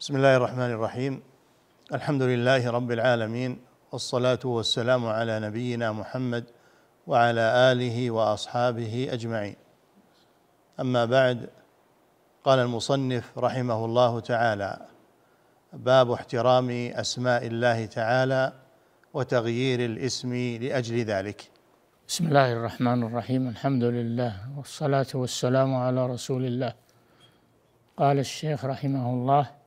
بسم الله الرحمن الرحيم الحمد لله رب العالمين والصلاه والسلام على نبينا محمد وعلى اله واصحابه اجمعين اما بعد قال المصنف رحمه الله تعالى باب احترام اسماء الله تعالى وتغيير الاسم لاجل ذلك بسم الله الرحمن الرحيم الحمد لله والصلاه والسلام على رسول الله قال الشيخ رحمه الله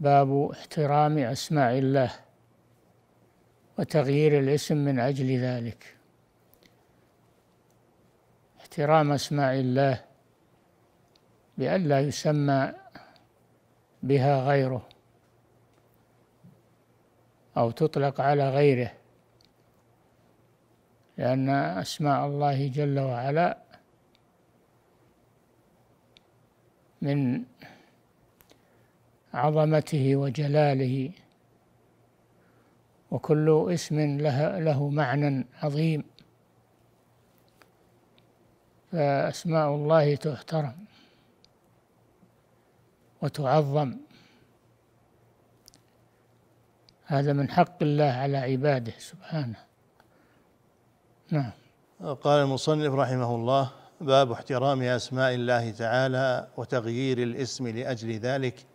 باب احترام أسماء الله وتغيير الاسم من أجل ذلك احترام أسماء الله بألا يسمى بها غيره أو تطلق على غيره لأن أسماء الله جل وعلا من عظمته وجلاله وكل اسم له, له معنى عظيم فأسماء الله تحترم وتعظم هذا من حق الله على عباده سبحانه نعم قال المصنف رحمه الله باب احترام أسماء الله تعالى وتغيير الاسم لأجل ذلك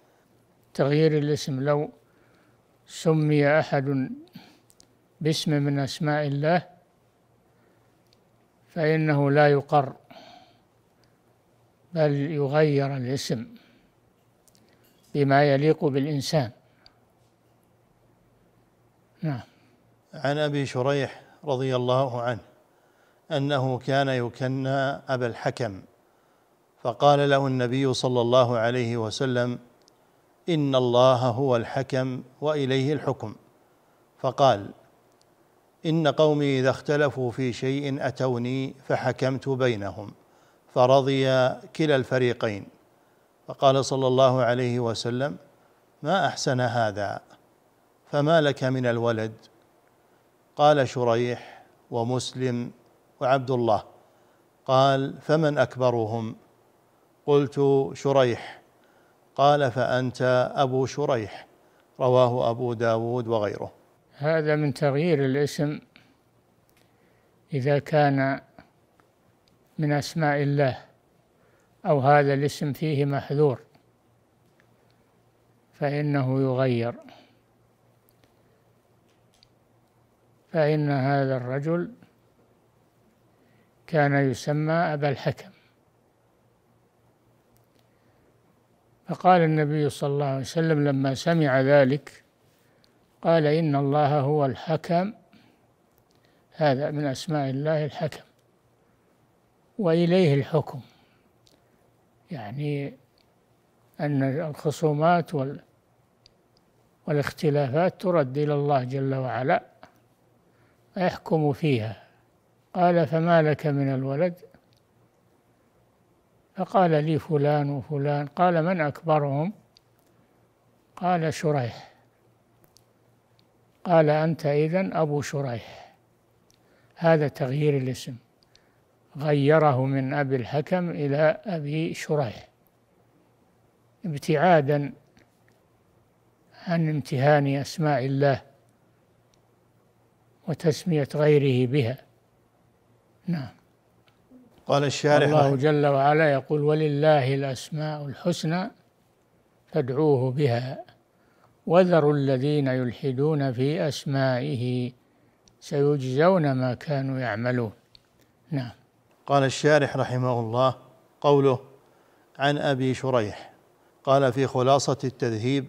تغيير الاسم لو سمي أحد باسم من أسماء الله فإنه لا يقر بل يغير الاسم بما يليق بالإنسان نعم عن أبي شريح رضي الله عنه أنه كان يكنى أبا الحكم فقال له النبي صلى الله عليه وسلم ان الله هو الحكم واليه الحكم فقال ان قومي اذا اختلفوا في شيء اتوني فحكمت بينهم فرضي كلا الفريقين فقال صلى الله عليه وسلم ما احسن هذا فما لك من الولد قال شريح ومسلم وعبد الله قال فمن اكبرهم قلت شريح قال فأنت أبو شريح رواه أبو داود وغيره هذا من تغيير الاسم إذا كان من أسماء الله أو هذا الاسم فيه محذور فإنه يغير فإن هذا الرجل كان يسمى أبا الحكم فقال النبي صلى الله عليه وسلم لما سمع ذلك قال إن الله هو الحكم هذا من أسماء الله الحكم وإليه الحكم يعني أن الخصومات وال والاختلافات ترد إلى الله جل وعلا ويحكم فيها قال فما لك من الولد فقال لي فلان وفلان قال من أكبرهم قال شريح قال أنت إذن أبو شريح هذا تغيير الاسم غيره من أبي الحكم إلى أبي شريح ابتعادا عن امتهان أسماء الله وتسمية غيره بها نعم قال الشارح الله جل وعلا يقول ولله الأسماء الحسنى فادعوه بها وذروا الذين يلحدون في أسمائه سيجزون ما كانوا يعملون نعم قال الشارح رحمه الله قوله عن أبي شريح قال في خلاصة التذهيب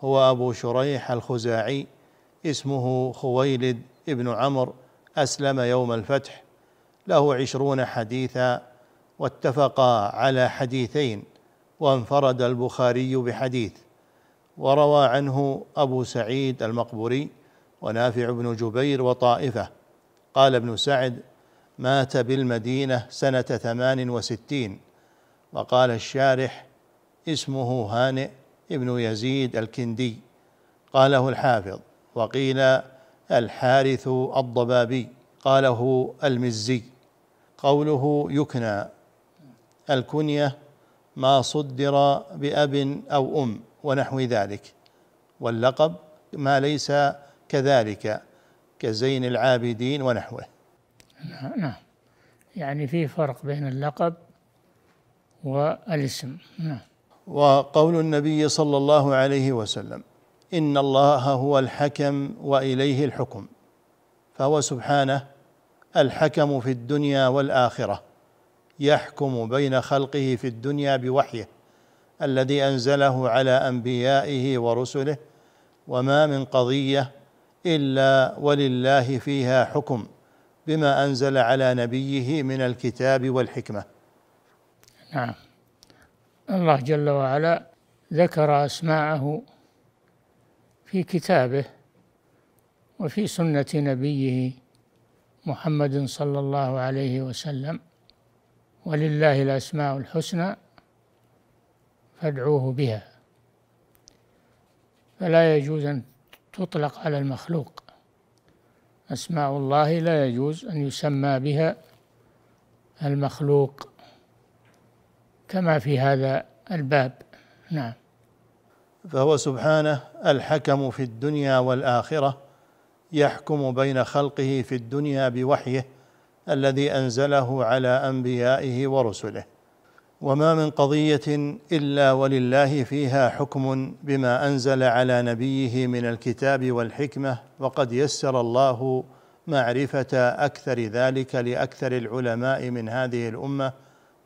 هو أبو شريح الخزاعي اسمه خويلد ابن عمر أسلم يوم الفتح له عشرون حديثا واتفقا على حديثين وانفرد البخاري بحديث وروى عنه ابو سعيد المقبوري ونافع بن جبير وطائفه قال ابن سعد مات بالمدينه سنه ثمان وستين وقال الشارح اسمه هانئ ابن يزيد الكندي قاله الحافظ وقيل الحارث الضبابي قاله المزي قوله يكنى الكنية ما صدر بأب أو أم ونحو ذلك واللقب ما ليس كذلك كزين العابدين ونحوه نعم،, نعم يعني في فرق بين اللقب والاسم نعم وقول النبي صلى الله عليه وسلم ان الله هو الحكم واليه الحكم فهو سبحانه الحكم في الدنيا والاخره يحكم بين خلقه في الدنيا بوحيه الذي انزله على انبيائه ورسله وما من قضيه الا ولله فيها حكم بما انزل على نبيه من الكتاب والحكمه نعم الله جل وعلا ذكر اسماءه في كتابه وفي سنه نبيه محمد صلى الله عليه وسلم ولله الأسماء الحسنى فادعوه بها فلا يجوز أن تطلق على المخلوق أسماء الله لا يجوز أن يسمى بها المخلوق كما في هذا الباب نعم فهو سبحانه الحكم في الدنيا والآخرة يحكم بين خلقه في الدنيا بوحيه الذي انزله على انبيائه ورسله وما من قضيه الا ولله فيها حكم بما انزل على نبيه من الكتاب والحكمه وقد يسر الله معرفه اكثر ذلك لاكثر العلماء من هذه الامه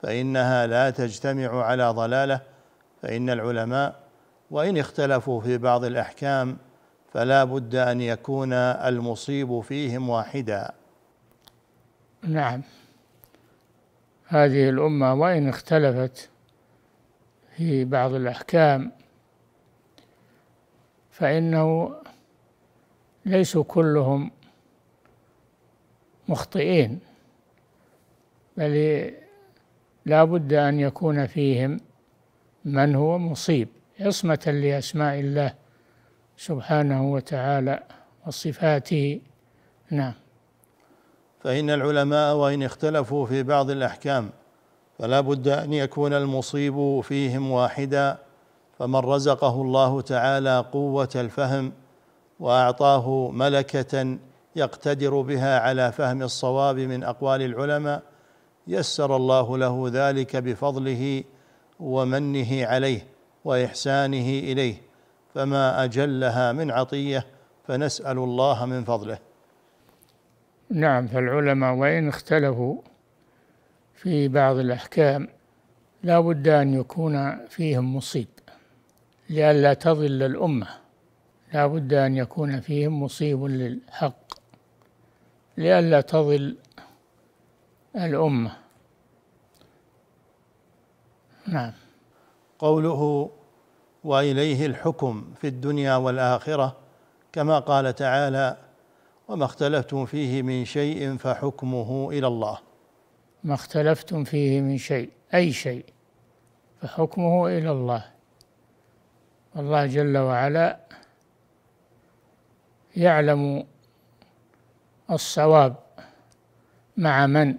فانها لا تجتمع على ضلاله فان العلماء وان اختلفوا في بعض الاحكام فلا بد ان يكون المصيب فيهم واحدا نعم هذه الامه وان اختلفت في بعض الاحكام فانه ليسوا كلهم مخطئين بل لا بد ان يكون فيهم من هو مصيب عصمه لاسماء الله سبحانه وتعالى وصفاته نعم فإن العلماء وإن اختلفوا في بعض الأحكام فلا بد أن يكون المصيب فيهم واحدا فمن رزقه الله تعالى قوة الفهم وأعطاه ملكة يقتدر بها على فهم الصواب من أقوال العلماء يسر الله له ذلك بفضله ومنه عليه وإحسانه إليه فما اجلها من عطيه فنسال الله من فضله نعم فالعلماء وان اختلفوا في بعض الاحكام لا بد ان يكون فيهم مصيب لئلا تضل الامه لا بد ان يكون فيهم مصيب للحق لئلا تضل الامه نعم قوله واليه الحكم في الدنيا والاخره كما قال تعالى وما اختلفتم فيه من شيء فحكمه الى الله ما اختلفتم فيه من شيء اي شيء فحكمه الى الله الله جل وعلا يعلم الصواب مع من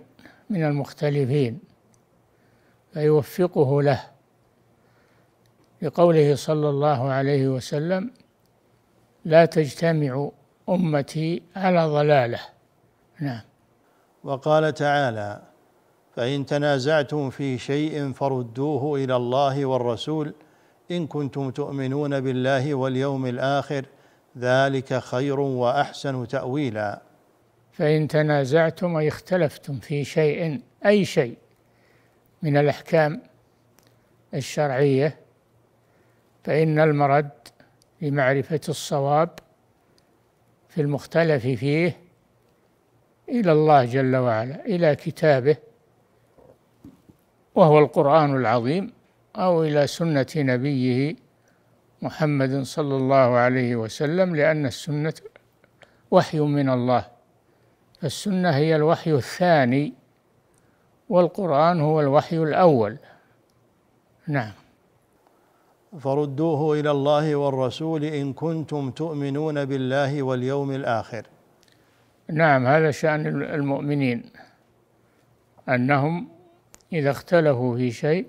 من المختلفين فيوفقه له لقوله صلى الله عليه وسلم لا تجتمع امتي على ضلاله نعم وقال تعالى فان تنازعتم في شيء فردوه الى الله والرسول ان كنتم تؤمنون بالله واليوم الاخر ذلك خير واحسن تاويلا فان تنازعتم اي اختلفتم في شيء اي شيء من الاحكام الشرعيه فإن المرد لمعرفة الصواب في المختلف فيه إلى الله جل وعلا إلى كتابه وهو القرآن العظيم أو إلى سنة نبيه محمد صلى الله عليه وسلم لأن السنة وحي من الله فالسنة هي الوحي الثاني والقرآن هو الوحي الأول نعم فردوه الى الله والرسول ان كنتم تؤمنون بالله واليوم الاخر نعم هذا شان المؤمنين انهم اذا اختلفوا في شيء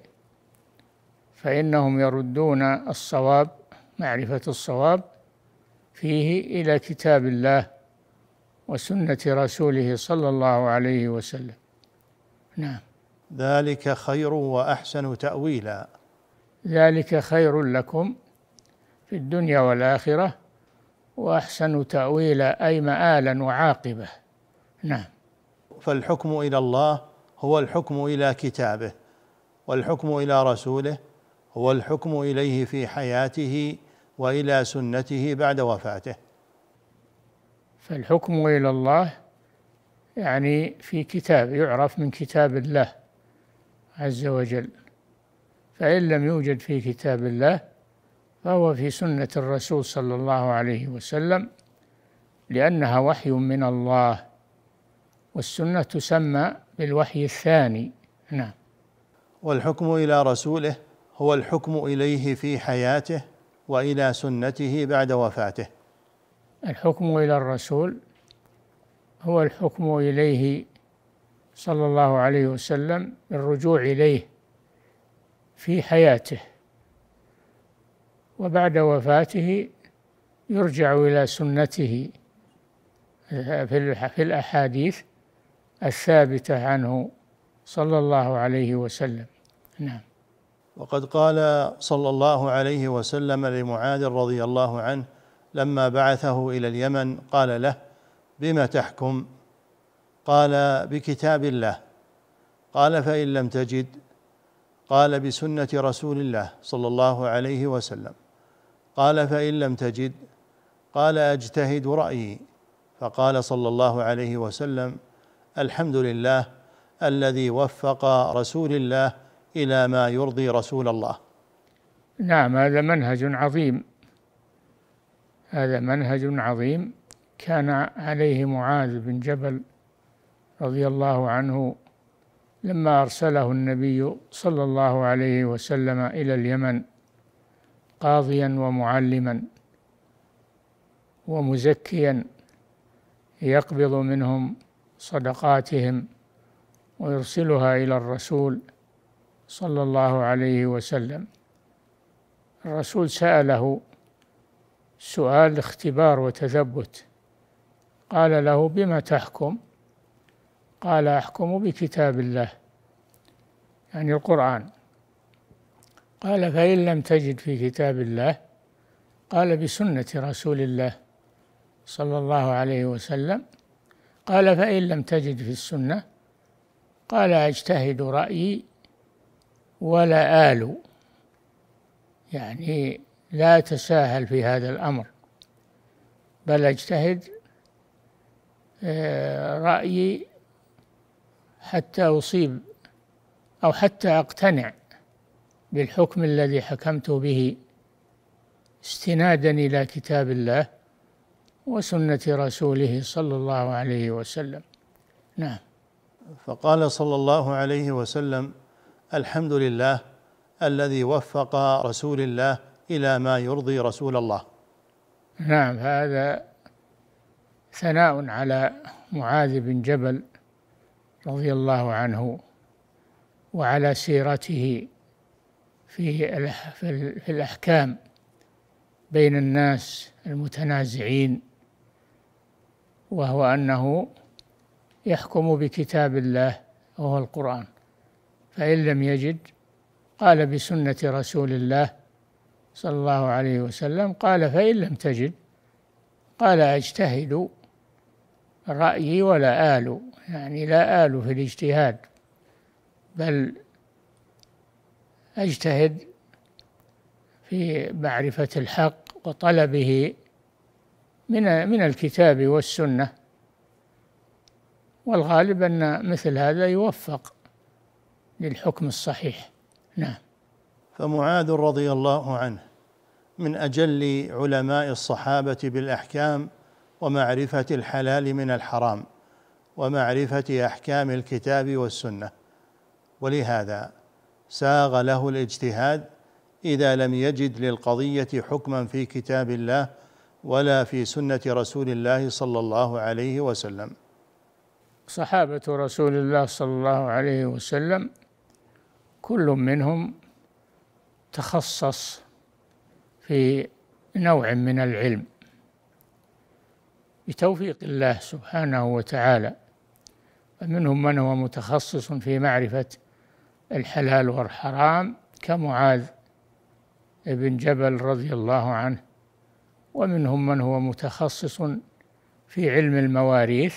فانهم يردون الصواب معرفه الصواب فيه الى كتاب الله وسنه رسوله صلى الله عليه وسلم نعم ذلك خير واحسن تاويلا ذلك خير لكم في الدنيا والآخرة وأحسن تأويلا أي مآلا وعاقبة نعم فالحكم إلى الله هو الحكم إلى كتابه والحكم إلى رسوله هو الحكم إليه في حياته وإلى سنته بعد وفاته فالحكم إلى الله يعني في كتاب يعرف من كتاب الله عز وجل فإن لم يوجد في كتاب الله فهو في سنة الرسول صلى الله عليه وسلم لأنها وحي من الله والسنة تسمى بالوحي الثاني نعم والحكم إلى رسوله هو الحكم إليه في حياته وإلى سنته بعد وفاته الحكم إلى الرسول هو الحكم إليه صلى الله عليه وسلم الرجوع إليه في حياته وبعد وفاته يرجع إلى سنته في الأحاديث الثابتة عنه صلى الله عليه وسلم نعم وقد قال صلى الله عليه وسلم لمعاذ رضي الله عنه لما بعثه إلى اليمن قال له بما تحكم قال بكتاب الله قال فإن لم تجد قال بسنه رسول الله صلى الله عليه وسلم قال فان لم تجد قال اجتهد رايي فقال صلى الله عليه وسلم الحمد لله الذي وفق رسول الله الى ما يرضي رسول الله نعم هذا منهج عظيم هذا منهج عظيم كان عليه معاذ بن جبل رضي الله عنه لما أرسله النبي صلى الله عليه وسلم إلى اليمن قاضيا ومعلما ومزكيا يقبض منهم صدقاتهم ويرسلها إلى الرسول صلى الله عليه وسلم الرسول سأله سؤال اختبار وتثبت قال له بما تحكم قال أحكم بكتاب الله يعني القرآن قال فإن لم تجد في كتاب الله قال بسنة رسول الله صلى الله عليه وسلم قال فإن لم تجد في السنة قال أجتهد رأيي ولا آل يعني لا تساهل في هذا الأمر بل أجتهد آه، رأيي حتى أصيب أو حتى أقتنع بالحكم الذي حكمت به استنادا إلى كتاب الله وسنة رسوله صلى الله عليه وسلم نعم فقال صلى الله عليه وسلم الحمد لله الذي وفق رسول الله إلى ما يرضي رسول الله نعم هذا ثناء على معاذ بن جبل رضي الله عنه وعلى سيرته في في الأحكام بين الناس المتنازعين وهو أنه يحكم بكتاب الله وهو القرآن فإن لم يجد قال بسنة رسول الله صلى الله عليه وسلم قال فإن لم تجد قال أجتهد رأيي ولا آل يعني لا آل في الاجتهاد بل أجتهد في معرفة الحق وطلبه من من الكتاب والسنة والغالب أن مثل هذا يوفق للحكم الصحيح نعم فمعاذ رضي الله عنه من أجل علماء الصحابة بالأحكام ومعرفة الحلال من الحرام ومعرفه احكام الكتاب والسنه ولهذا ساغ له الاجتهاد اذا لم يجد للقضيه حكما في كتاب الله ولا في سنه رسول الله صلى الله عليه وسلم صحابه رسول الله صلى الله عليه وسلم كل منهم تخصص في نوع من العلم بتوفيق الله سبحانه وتعالى منهم من هو متخصص في معرفة الحلال والحرام كمعاذ بن جبل رضي الله عنه ومنهم من هو متخصص في علم المواريث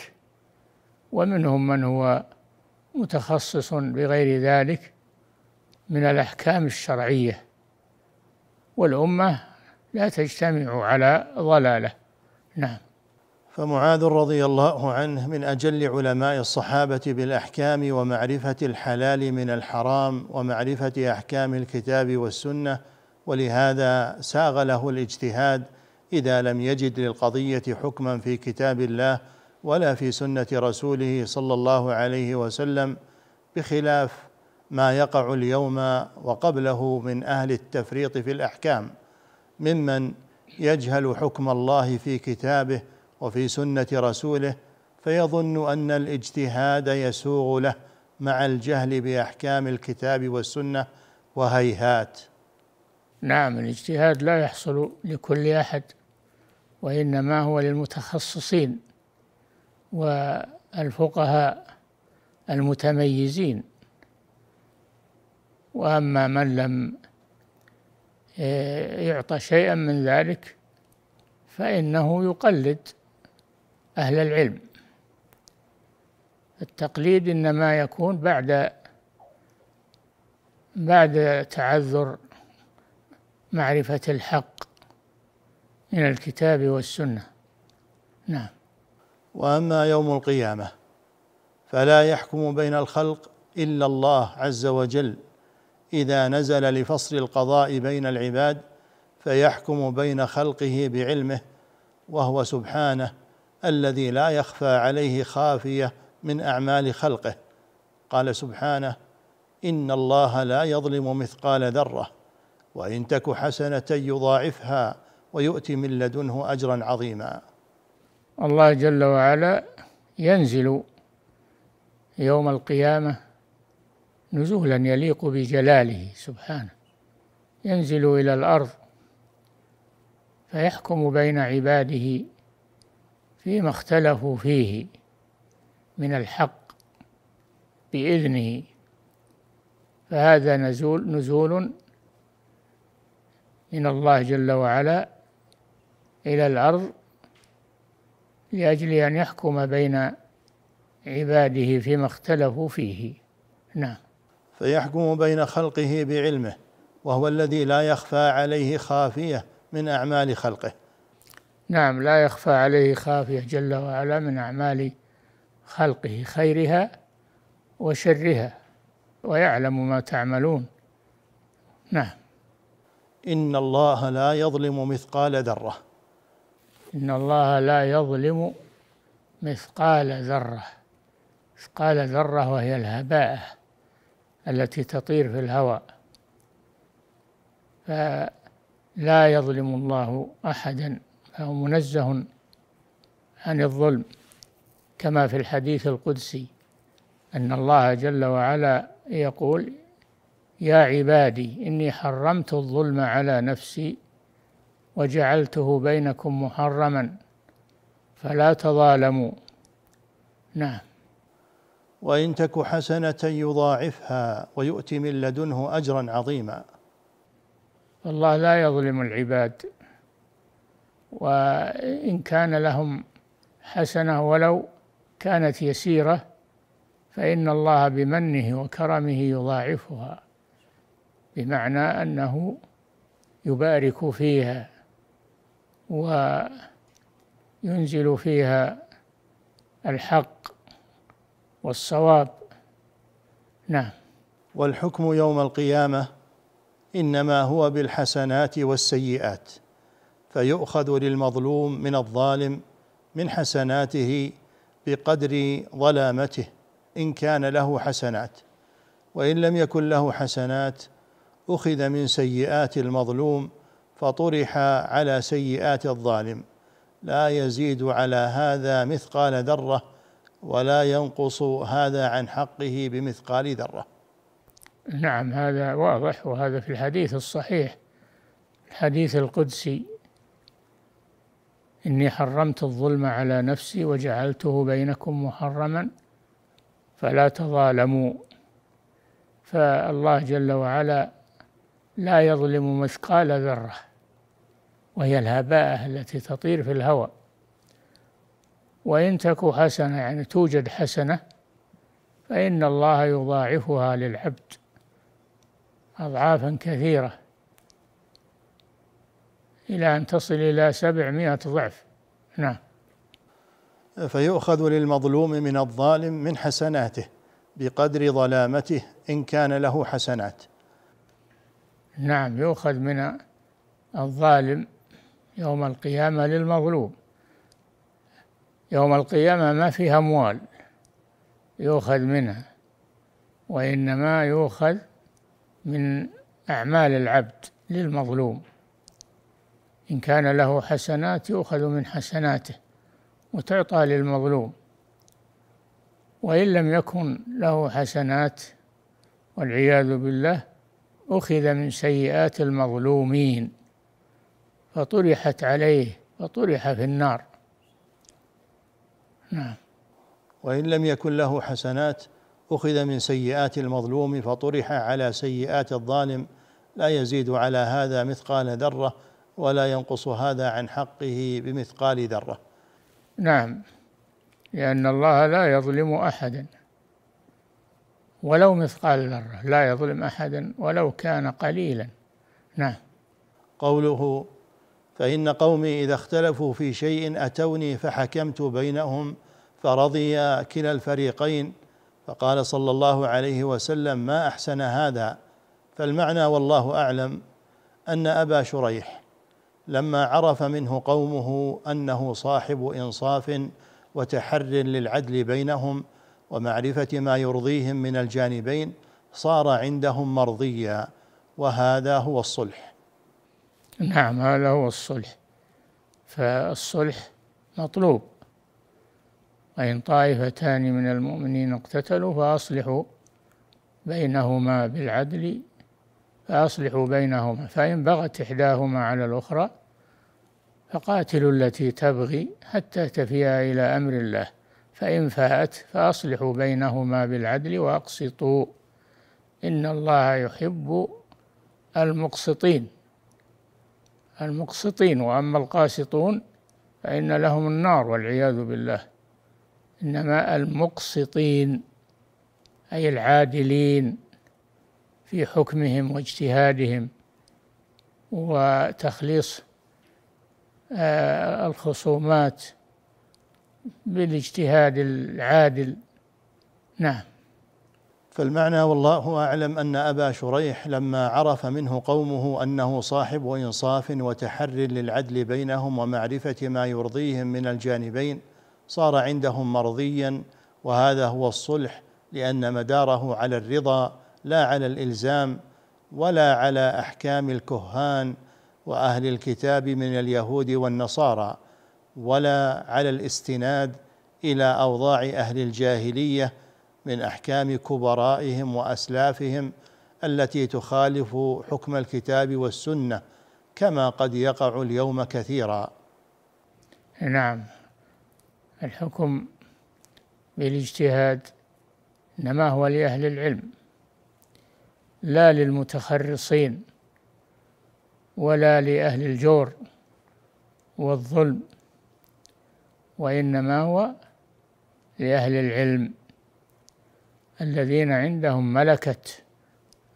ومنهم من هو متخصص بغير ذلك من الأحكام الشرعية والأمة لا تجتمع على ضلاله نعم فمعاذ رضي الله عنه من اجل علماء الصحابه بالاحكام ومعرفه الحلال من الحرام ومعرفه احكام الكتاب والسنه ولهذا ساغ له الاجتهاد اذا لم يجد للقضيه حكما في كتاب الله ولا في سنه رسوله صلى الله عليه وسلم بخلاف ما يقع اليوم وقبله من اهل التفريط في الاحكام ممن يجهل حكم الله في كتابه وفي سنه رسوله فيظن ان الاجتهاد يسوغ له مع الجهل باحكام الكتاب والسنه وهيهات نعم الاجتهاد لا يحصل لكل احد وانما هو للمتخصصين والفقهاء المتميزين واما من لم آه، يعطى شيئا من ذلك فانه يقلد أهل العلم التقليد إنما يكون بعد بعد تعذر معرفة الحق من الكتاب والسنة نعم وأما يوم القيامة فلا يحكم بين الخلق إلا الله عز وجل إذا نزل لفصل القضاء بين العباد فيحكم بين خلقه بعلمه وهو سبحانه الذي لا يخفى عليه خافيه من اعمال خلقه قال سبحانه ان الله لا يظلم مثقال ذره وان تك حسنه يضاعفها ويؤتي من لدنه اجرا عظيما الله جل وعلا ينزل يوم القيامه نزولا يليق بجلاله سبحانه ينزل الى الارض فيحكم بين عباده فيما اختلفوا فيه من الحق بإذنه فهذا نزول نزول من الله جل وعلا إلى الأرض لأجل أن يحكم بين عباده فيما اختلفوا فيه نعم فيحكم بين خلقه بعلمه وهو الذي لا يخفى عليه خافية من أعمال خلقه نعم لا يخفى عليه خافية جل وعلا من أعمال خلقه خيرها وشرها ويعلم ما تعملون نعم إن الله لا يظلم مثقال ذرة إن الله لا يظلم مثقال ذرة مثقال ذرة وهي الهباء التي تطير في الهواء فلا يظلم الله أحدا فهو منزه عن الظلم كما في الحديث القدسي أن الله جل وعلا يقول يا عبادي إني حرمت الظلم على نفسي وجعلته بينكم محرما فلا تظالموا نعم وإن تك حسنة يضاعفها ويؤتي من لدنه أجرا عظيما الله لا يظلم العباد وإن كان لهم حسنة ولو كانت يسيرة فإن الله بمنه وكرمه يضاعفها بمعنى أنه يبارك فيها وينزل فيها الحق والصواب نعم والحكم يوم القيامة إنما هو بالحسنات والسيئات فيؤخذ للمظلوم من الظالم من حسناته بقدر ظلامته ان كان له حسنات وان لم يكن له حسنات اخذ من سيئات المظلوم فطرح على سيئات الظالم لا يزيد على هذا مثقال ذره ولا ينقص هذا عن حقه بمثقال ذره نعم هذا واضح وهذا في الحديث الصحيح الحديث القدسي إني حرمت الظلم على نفسي وجعلته بينكم محرما فلا تظالموا فالله جل وعلا لا يظلم مثقال ذرة وهي الهباءة التي تطير في الهواء وإن تك حسنة يعني توجد حسنة فإن الله يضاعفها للعبد أضعافا كثيرة إلى أن تصل إلى سبعمائة ضعف نعم فيؤخذ للمظلوم من الظالم من حسناته بقدر ظلامته إن كان له حسنات نعم يؤخذ من الظالم يوم القيامة للمظلوم يوم القيامة ما فيها أموال يؤخذ منها وإنما يؤخذ من أعمال العبد للمظلوم إن كان له حسنات يؤخذ من حسناته وتعطى للمظلوم وإن لم يكن له حسنات والعياذ بالله أخذ من سيئات المظلومين فطرحت عليه فطرح في النار نعم وإن لم يكن له حسنات أخذ من سيئات المظلوم فطرح على سيئات الظالم لا يزيد على هذا مثقال ذرة ولا ينقص هذا عن حقه بمثقال ذره نعم لان الله لا يظلم احدا ولو مثقال ذره لا يظلم احدا ولو كان قليلا نعم قوله فان قومي اذا اختلفوا في شيء اتوني فحكمت بينهم فرضي كلا الفريقين فقال صلى الله عليه وسلم ما احسن هذا فالمعنى والله اعلم ان ابا شريح لما عرف منه قومه انه صاحب انصاف وتحر للعدل بينهم ومعرفه ما يرضيهم من الجانبين صار عندهم مرضيا وهذا هو الصلح نعم هذا هو الصلح فالصلح مطلوب وإن طائفتان من المؤمنين اقتتلوا فأصلحوا بينهما بالعدل فأصلحوا بينهما فإن بغت إحداهما على الأخرى فقاتلوا التي تبغي حتى تفيها إلى أمر الله فإن فات فأصلحوا بينهما بالعدل وأقسطوا إن الله يحب المقسطين المقسطين وأما القاسطون فإن لهم النار والعياذ بالله إنما المقسطين أي العادلين في حكمهم واجتهادهم وتخليص آه، الخصومات بالاجتهاد العادل نعم فالمعنى والله اعلم ان ابا شريح لما عرف منه قومه انه صاحب انصاف وتحر للعدل بينهم ومعرفه ما يرضيهم من الجانبين صار عندهم مرضيا وهذا هو الصلح لان مداره على الرضا لا على الالزام ولا على احكام الكهان واهل الكتاب من اليهود والنصارى ولا على الاستناد الى اوضاع اهل الجاهليه من احكام كبرائهم واسلافهم التي تخالف حكم الكتاب والسنه كما قد يقع اليوم كثيرا نعم الحكم بالاجتهاد انما هو لاهل العلم لا للمتخرصين ولا لأهل الجور والظلم وإنما هو لأهل العلم الذين عندهم ملكة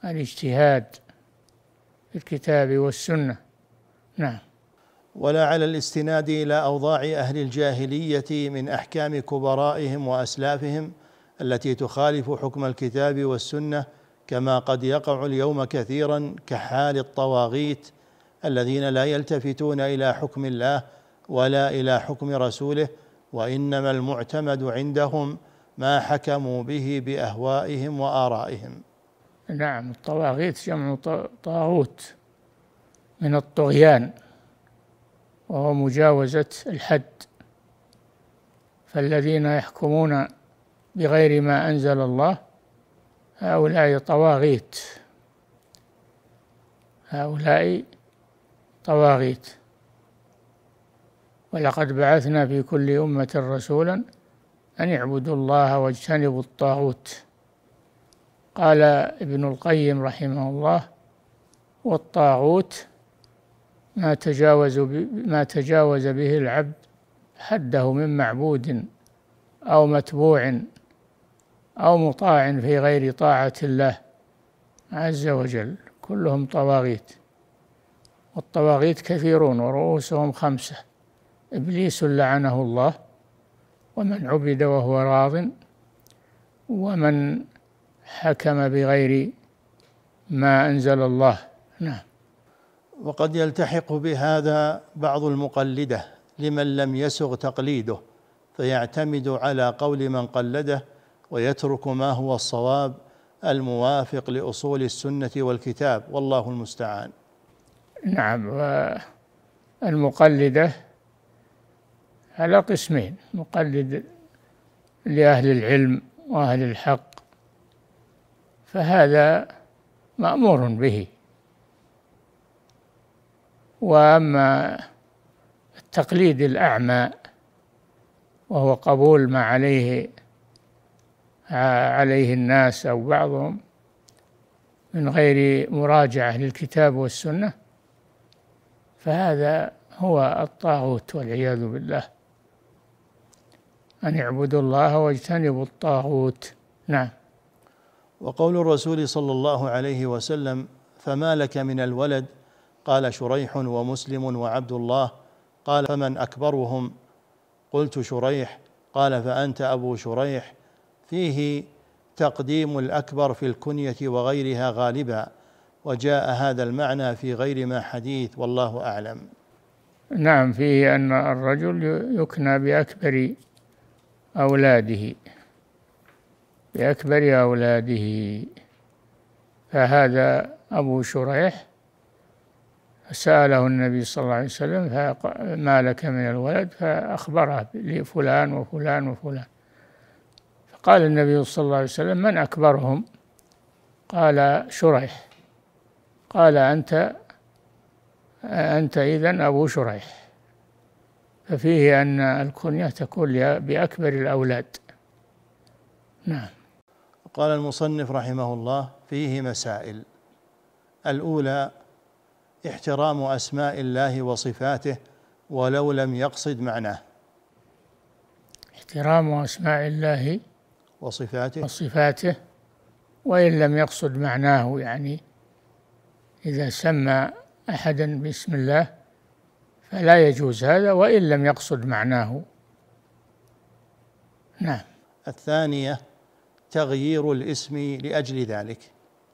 الاجتهاد في الكتاب والسنة نعم ولا على الاستناد إلى أوضاع أهل الجاهلية من أحكام كبرائهم وأسلافهم التي تخالف حكم الكتاب والسنة كما قد يقع اليوم كثيرا كحال الطواغيت الذين لا يلتفتون الى حكم الله ولا الى حكم رسوله وانما المعتمد عندهم ما حكموا به باهوائهم وارائهم نعم الطواغيت جمع طاغوت من الطغيان وهو مجاوزه الحد فالذين يحكمون بغير ما انزل الله هؤلاء طواغيت هؤلاء طواغيت ولقد بعثنا في كل أمة رسولا أن اعبدوا الله واجتنبوا الطاغوت قال ابن القيم رحمه الله والطاغوت ما تجاوز ما تجاوز به العبد حده من معبود أو متبوع أو مطاع في غير طاعة الله عز وجل كلهم طواغيت والطواغيت كثيرون ورؤوسهم خمسة إبليس لعنه الله ومن عبد وهو راض ومن حكم بغير ما أنزل الله نعم وقد يلتحق بهذا بعض المقلدة لمن لم يسغ تقليده فيعتمد على قول من قلده ويترك ما هو الصواب الموافق لأصول السنة والكتاب والله المستعان نعم والمقلدة على قسمين مقلد لأهل العلم وأهل الحق فهذا مأمور به وأما التقليد الأعمى وهو قبول ما عليه عليه الناس أو بعضهم من غير مراجعة للكتاب والسنة فهذا هو الطاغوت والعياذ بالله أن اعبدوا الله واجتنبوا الطاغوت نعم وقول الرسول صلى الله عليه وسلم فما لك من الولد قال شريح ومسلم وعبد الله قال فمن أكبرهم قلت شريح قال فأنت أبو شريح فيه تقديم الأكبر في الكنية وغيرها غالبا وجاء هذا المعنى في غير ما حديث والله أعلم نعم فيه أن الرجل يكنى بأكبر أولاده بأكبر أولاده فهذا أبو شريح سأله النبي صلى الله عليه وسلم ما لك من الولد فأخبره لفلان وفلان وفلان فقال النبي صلى الله عليه وسلم من أكبرهم قال شريح قال أنت أنت إذا أبو شريح ففيه أن الكنية تكون بأكبر الأولاد نعم قال المصنف رحمه الله فيه مسائل الأولى احترام أسماء الله وصفاته ولو لم يقصد معناه احترام أسماء الله وصفاته وصفاته وإن لم يقصد معناه يعني إذا سمى أحدا باسم الله فلا يجوز هذا وإن لم يقصد معناه نعم الثانية تغيير الاسم لأجل ذلك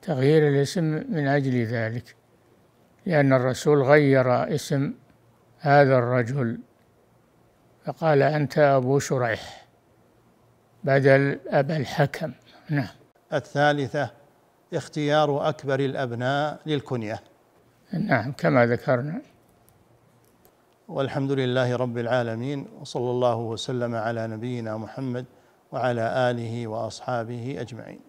تغيير الاسم من أجل ذلك لأن الرسول غير اسم هذا الرجل فقال أنت أبو شريح بدل أبا الحكم نعم الثالثة اختيار أكبر الأبناء للكنية نعم كما ذكرنا والحمد لله رب العالمين وصلى الله وسلم على نبينا محمد وعلى آله وأصحابه أجمعين